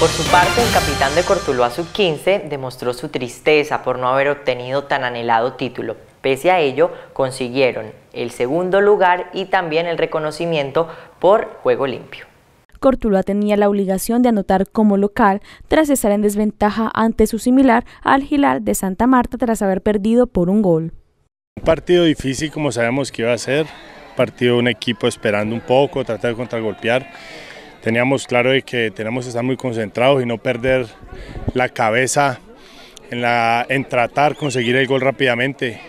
Por su parte, el capitán de Cortuluá Sub-15 demostró su tristeza por no haber obtenido tan anhelado título. Pese a ello, consiguieron el segundo lugar y también el reconocimiento por Juego Limpio. Cortuluá tenía la obligación de anotar como local tras estar en desventaja ante su similar al Gilar de Santa Marta tras haber perdido por un gol. Un partido difícil como sabemos que iba a ser, partido de un equipo esperando un poco, tratando de contragolpear teníamos claro que tenemos que estar muy concentrados y no perder la cabeza en, la, en tratar conseguir el gol rápidamente.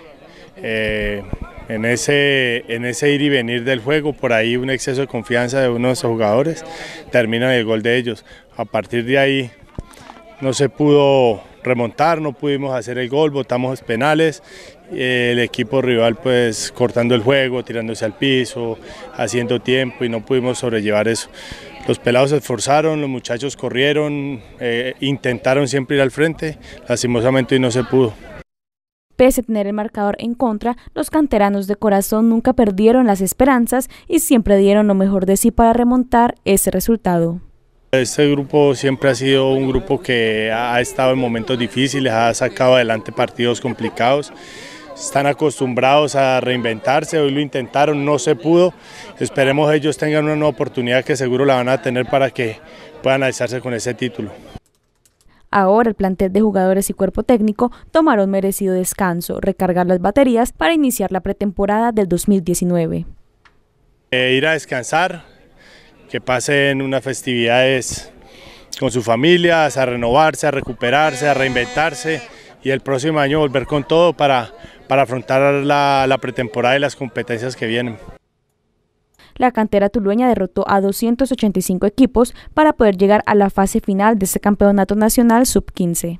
Eh, en, ese, en ese ir y venir del juego, por ahí un exceso de confianza de uno de los jugadores, termina el gol de ellos. A partir de ahí no se pudo remontar, no pudimos hacer el gol, botamos penales, el equipo rival pues cortando el juego, tirándose al piso, haciendo tiempo y no pudimos sobrellevar eso. Los pelados se esforzaron, los muchachos corrieron, eh, intentaron siempre ir al frente, lastimosamente y no se pudo. Pese a tener el marcador en contra, los canteranos de corazón nunca perdieron las esperanzas y siempre dieron lo mejor de sí para remontar ese resultado. Este grupo siempre ha sido un grupo que ha estado en momentos difíciles, ha sacado adelante partidos complicados. Están acostumbrados a reinventarse, hoy lo intentaron, no se pudo. Esperemos ellos tengan una nueva oportunidad que seguro la van a tener para que puedan alzarse con ese título. Ahora el plantel de jugadores y cuerpo técnico tomaron merecido descanso, recargar las baterías para iniciar la pretemporada del 2019. Eh, ir a descansar, que pasen unas festividades con sus familias, a renovarse, a recuperarse, a reinventarse y el próximo año volver con todo para, afrontar la, la pretemporada y las competencias que vienen. La cantera tulueña derrotó a 285 equipos para poder llegar a la fase final de este campeonato nacional sub-15.